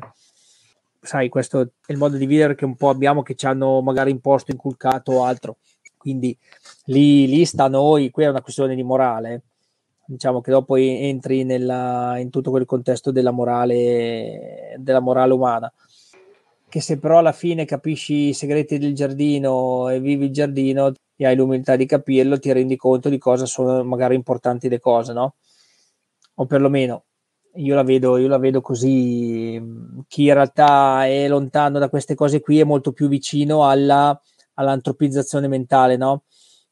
Sai, questo è il modo di vivere che un po' abbiamo, che ci hanno magari imposto, inculcato o altro. Quindi lì, lì sta noi, qui è una questione di morale diciamo che dopo entri nella, in tutto quel contesto della morale, della morale umana. Che se però alla fine capisci i segreti del giardino e vivi il giardino e hai l'umiltà di capirlo, ti rendi conto di cosa sono magari importanti le cose, no? O perlomeno io la vedo, io la vedo così. Chi in realtà è lontano da queste cose qui è molto più vicino alla, all'antropizzazione mentale, no?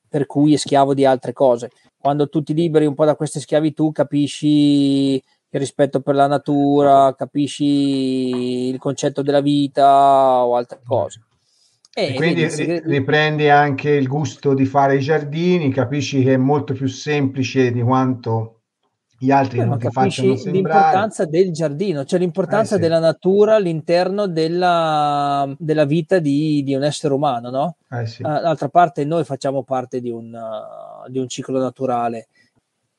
Per cui è schiavo di altre cose quando tu ti liberi un po' da queste schiavitù, capisci il rispetto per la natura, capisci il concetto della vita o altre mm. cose. E, e quindi si... riprendi anche il gusto di fare i giardini, capisci che è molto più semplice di quanto gli altri Beh, non ti facciano sembrare l'importanza del giardino cioè l'importanza eh, sì. della natura all'interno della, della vita di, di, un essere umano no? Eh, sì. Ah, d'altra parte noi facciamo parte di un, uh, di un ciclo naturale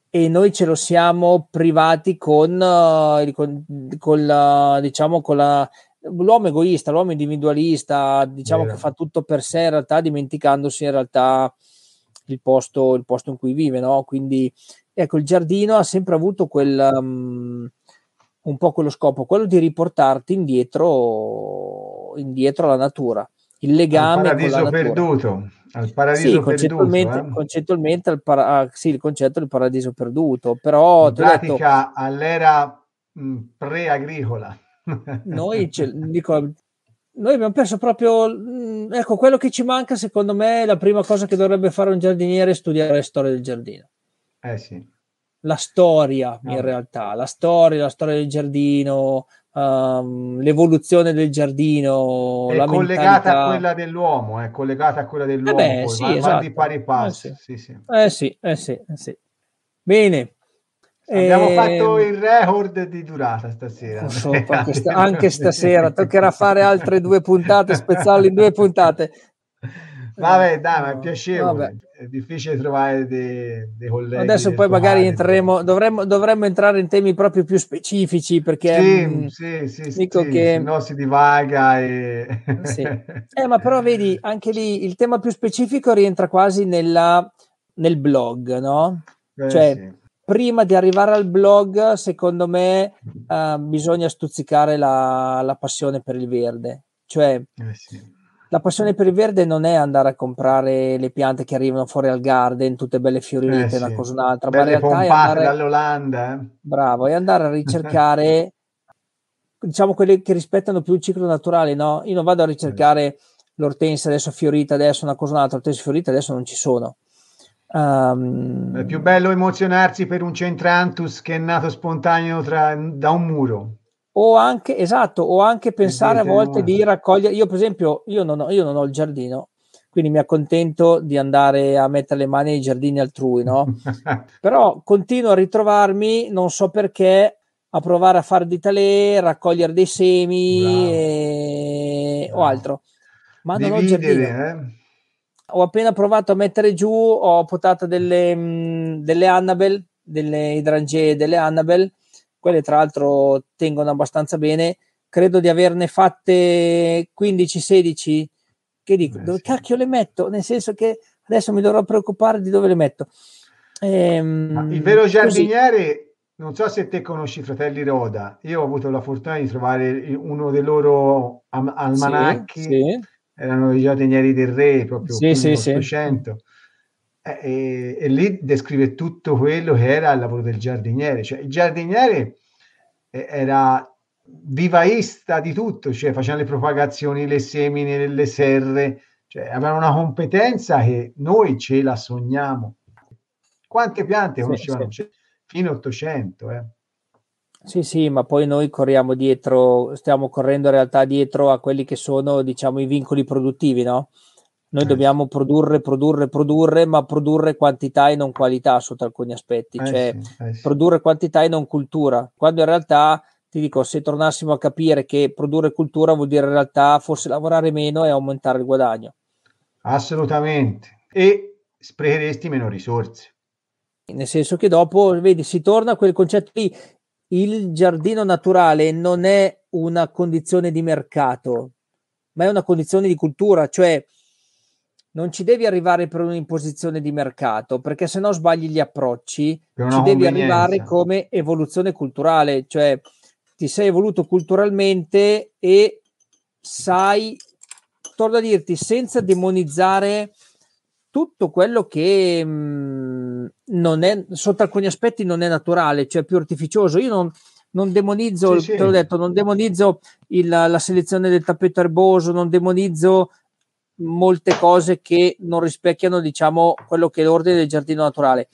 e noi ce lo siamo privati con, uh, con, con la, diciamo con la l'uomo egoista, l'uomo individualista, diciamo Vero. che fa tutto per sé in realtà dimenticandosi in realtà il posto, il posto in cui vive, no? Quindi Ecco, il giardino ha sempre avuto quel, um, un po' quello scopo, quello di riportarti indietro, indietro alla natura. Il legame al paradiso perduto. Al paradiso sì, concettualmente, perduto, eh? concettualmente al para- ah, sì, il concetto del paradiso perduto, però... In pratica detto, all'era mm, pre-agricola. noi, ce, dico, noi abbiamo perso proprio mm, ecco quello che ci manca secondo me la prima cosa che dovrebbe fare un giardiniere è studiare la storia del giardino eh sì. La storia, no. in ah. realtà, la storia, la storia del giardino, um, l'evoluzione del giardino. È collegata a quella dell'uomo, è collegata a quella dell'uomo. Eh beh, sì, va, esatto. va di esatto. pari eh, passi. Eh sì, sì. Eh sì, eh sì, eh sì. Bene. Abbiamo eh, fatto il record di durata stasera. So, questa, anche stasera toccherà fare altre due puntate, spezzarle in due puntate. Vabbè, dai, ma è piacevole. Vabbè è difficile trovare dei, dei colleghi. Adesso poi magari entreremo, dovremmo, dovremmo, entrare in temi proprio più specifici perché sì, mh, sì, sì, dico sì, che... no si divaga. E... Eh, sì. Eh, ma però vedi, anche lì il tema più specifico rientra quasi nella, nel blog, no? Eh, cioè, sì. prima di arrivare al blog, secondo me, eh, bisogna stuzzicare la, la, passione per il verde. Cioè, eh, sì la passione per il verde non è andare a comprare le piante che arrivano fuori al garden, tutte belle fiorite, eh sì. una cosa un'altra, belle ma in realtà andare... dall'Olanda. Eh. Bravo, è andare a ricercare, diciamo, quelle che rispettano più il ciclo naturale, no? Io non vado a ricercare eh. l'ortensia adesso fiorita, adesso una cosa un'altra, l'ortensia fiorita adesso non ci sono. Um... È più bello emozionarsi per un centrantus che è nato spontaneo tra... da un muro o anche, esatto, o anche pensare a esatto. volte di raccogliere, io per esempio, io non, ho, io non ho il giardino, quindi mi accontento di andare a mettere le mani nei giardini altrui, no? Però continuo a ritrovarmi, non so perché, a provare a fare di talè, raccogliere dei semi e... o altro. Ma Dividere, non ho il giardino. Eh? Ho appena provato a mettere giù, ho potato delle, mh, mm, delle Annabelle, delle idrange delle Annabelle, quelle tra l'altro tengono abbastanza bene. Credo di averne fatte 15-16 che dico, Beh, dove sì. cacchio le metto? Nel senso che adesso mi dovrò preoccupare di dove le metto. Ehm, il vero giardiniere, non so se te conosci fratelli Roda, io ho avuto la fortuna di trovare uno dei loro almanacchi, sì, sì. erano i giardinieri del re proprio sì, sì, Sì. Eh, e, e, lì descrive tutto quello che era il lavoro del giardiniere, cioè il giardiniere eh, era vivaista di tutto, cioè faceva le propagazioni, le semine, le serre, cioè aveva una competenza che noi ce la sogniamo. Quante piante conoscevano? Sì, sì. Fino 800, eh. Sì, sì, ma poi noi corriamo dietro, stiamo correndo in realtà dietro a quelli che sono, diciamo, i vincoli produttivi, no? Noi eh. dobbiamo produrre, produrre, produrre, ma produrre quantità e non qualità sotto alcuni aspetti, eh cioè sì, eh sì. produrre quantità e non cultura, quando in realtà ti dico, se tornassimo a capire che produrre cultura vuol dire in realtà forse lavorare meno e aumentare il guadagno. Assolutamente. E sprecheresti meno risorse. Nel senso che dopo, vedi, si torna a quel concetto lì, il giardino naturale non è una condizione di mercato, ma è una condizione di cultura, cioè non ci devi arrivare per un'imposizione di mercato, perché se no sbagli gli approcci, ci devi arrivare come evoluzione culturale, cioè ti sei evoluto culturalmente e sai, torno a dirti, senza demonizzare tutto quello che mh, mm, non è, sotto alcuni aspetti non è naturale, cioè più artificioso. Io non, non demonizzo, sì, sì. te l'ho detto, non demonizzo il, la selezione del tappeto erboso, non demonizzo molte cose che non rispecchiano, diciamo, quello che è l'ordine del giardino naturale.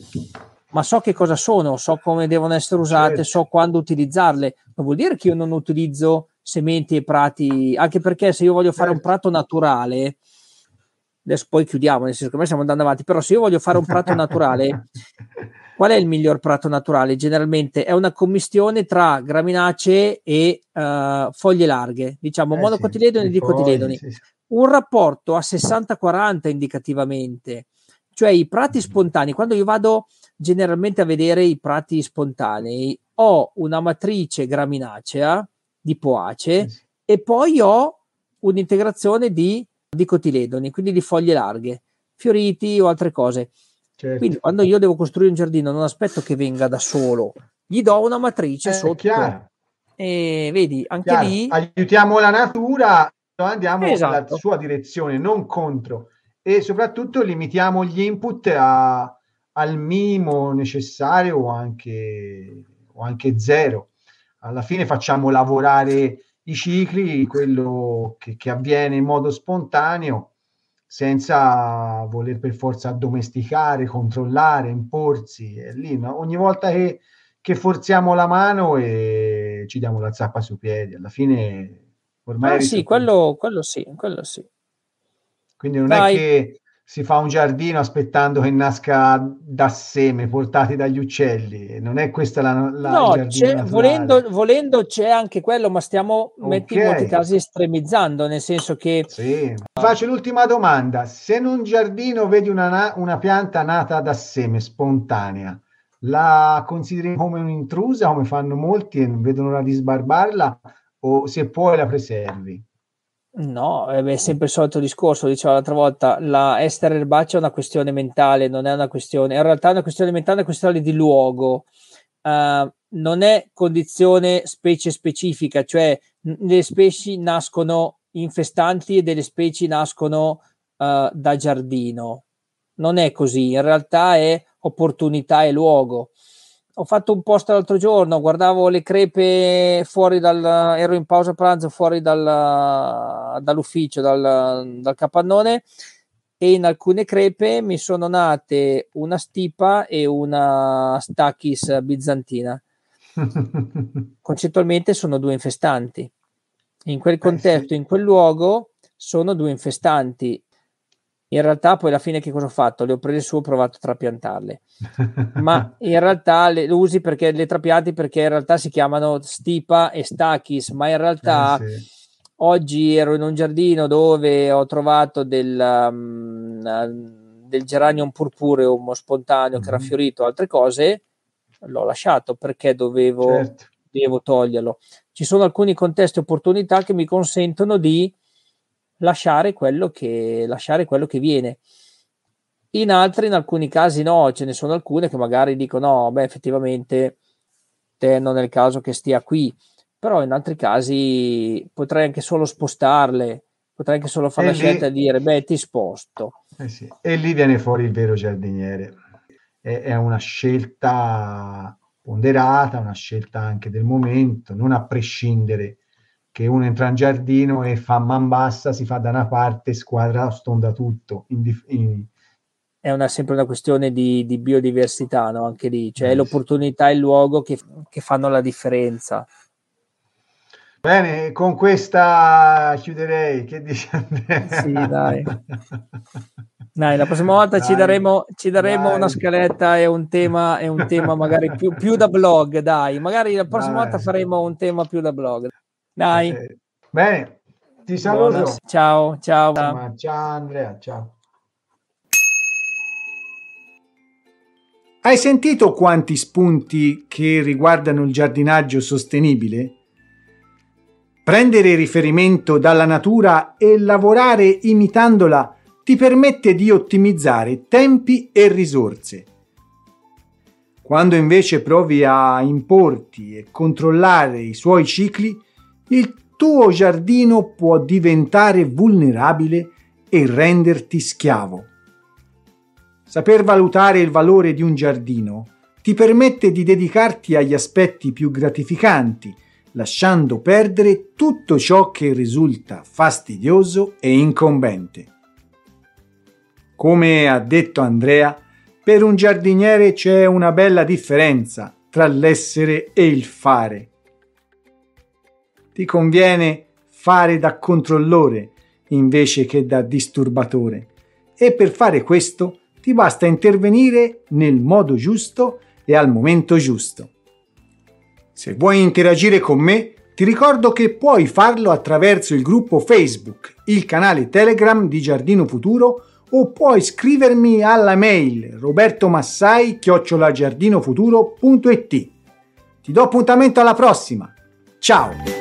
Ma so che cosa sono, so come devono essere usate, certo. so quando utilizzarle. Non vuol dire che io non utilizzo sementi e prati, anche perché se io voglio fare certo. un prato naturale, adesso poi chiudiamo, nel senso che stiamo andando avanti, però se io voglio fare un prato naturale, qual è il miglior prato naturale? Generalmente è una commistione tra graminacee e uh, foglie larghe, diciamo eh monocotiledoni sì, e dicotiledoni. Sì, sì un rapporto a 60-40 indicativamente, cioè i prati mm. spontanei, quando io vado generalmente a vedere i prati spontanei, ho una matrice graminacea di poace sì. e poi ho un'integrazione di, di cotiledoni, quindi di foglie larghe, fioriti o altre cose. Certo. Quindi quando io devo costruire un giardino non aspetto che venga da solo, gli do una matrice eh, sotto. Chiaro. E vedi, anche chiaro. lì... Aiutiamo la natura Esatto, andiamo esatto. nella sua direzione, non contro. E soprattutto limitiamo gli input a, al minimo necessario o anche, o anche zero. Alla fine facciamo lavorare i cicli, quello che, che avviene in modo spontaneo, senza voler per forza addomesticare, controllare, imporsi. È lì, no? Ogni volta che, che forziamo la mano e ci diamo la zappa sui piedi, alla fine Ormai ah, sì, quello, quello, sì, quello sì. Quindi non Dai. è che si fa un giardino aspettando che nasca da seme portati dagli uccelli, non è questa la, la No, c'è, volendo, volendo, c'è anche quello, ma stiamo okay. metti, in molti casi estremizzando, nel senso che... Sì. Faccio l'ultima domanda, se in un giardino vedi una, una pianta nata da seme, spontanea, la consideri come un'intrusa, come fanno molti e non vedono l'ora di sbarbarla, o se puoi la preservi? No, eh, è sempre il solito discorso, dicevo l'altra volta, la Esther erbacea è una questione mentale, non è una questione, in realtà è una questione mentale, è una questione di luogo, uh, non è condizione specie specifica, cioè le specie nascono infestanti e delle specie nascono uh, da giardino, non è così, in realtà è opportunità e luogo ho fatto un post l'altro giorno, guardavo le crepe fuori dal, ero in pausa pranzo fuori dal, dall'ufficio, dal, dal capannone e in alcune crepe mi sono nate una stipa e una stachis bizantina. Concettualmente sono due infestanti. In quel eh contesto, in quel luogo, sono due infestanti in realtà poi alla fine che cosa ho fatto? Le ho prese su e ho provato a trapiantarle, ma in realtà le, le usi perché le trapianti perché in realtà si chiamano stipa e stachis, ma in realtà eh sì. oggi ero in un giardino dove ho trovato del, um, del geranium purpureum spontaneo mm-hmm. che era mm-hmm. fiorito, altre cose, l'ho lasciato perché dovevo certo. toglierlo. Ci sono alcuni contesti e opportunità che mi consentono di lasciare quello che, lasciare quello che viene. In altri, in alcuni casi no, ce ne sono alcune che magari dicono no, beh effettivamente te non è il caso che stia qui, però in altri casi potrei anche solo spostarle, potrei anche solo fare eh la lì, scelta e dire beh ti sposto. Eh sì, e lì viene fuori il vero giardiniere, è, è una scelta ponderata, una scelta anche del momento, non a prescindere che uno entra in giardino e fa man bassa, si fa da una parte, squadra, stonda tutto. In, in... È una, sempre una questione di, di biodiversità, no? anche lì, cioè yes. l'opportunità e il luogo che, che fanno la differenza. Bene, con questa chiuderei. Che dici Andrea? Sì, dai. dai. la prossima volta dai, ci daremo, ci daremo una scaletta e un tema, e un tema magari più, più, da blog, dai. Magari la prossima dai. volta faremo un tema più da blog. Dai. Eh, bene, ti saluto. Buonas. Ciao, ciao. Ciao Andrea, ciao. Hai sentito quanti spunti che riguardano il giardinaggio sostenibile? Prendere riferimento dalla natura e lavorare imitandola ti permette di ottimizzare tempi e risorse. Quando invece provi a importi e controllare i suoi cicli, il tuo giardino può diventare vulnerabile e renderti schiavo. Saper valutare il valore di un giardino ti permette di dedicarti agli aspetti più gratificanti, lasciando perdere tutto ciò che risulta fastidioso e incombente. Come ha detto Andrea, per un giardiniere c'è una bella differenza tra l'essere e il fare ti conviene fare da controllore invece che da disturbatore e per fare questo ti basta intervenire nel modo giusto e al momento giusto. Se vuoi interagire con me, ti ricordo che puoi farlo attraverso il gruppo Facebook, il canale Telegram di Giardino Futuro o puoi scrivermi alla mail robertomassai-giardinofuturo.it. Ti do appuntamento alla prossima. Ciao!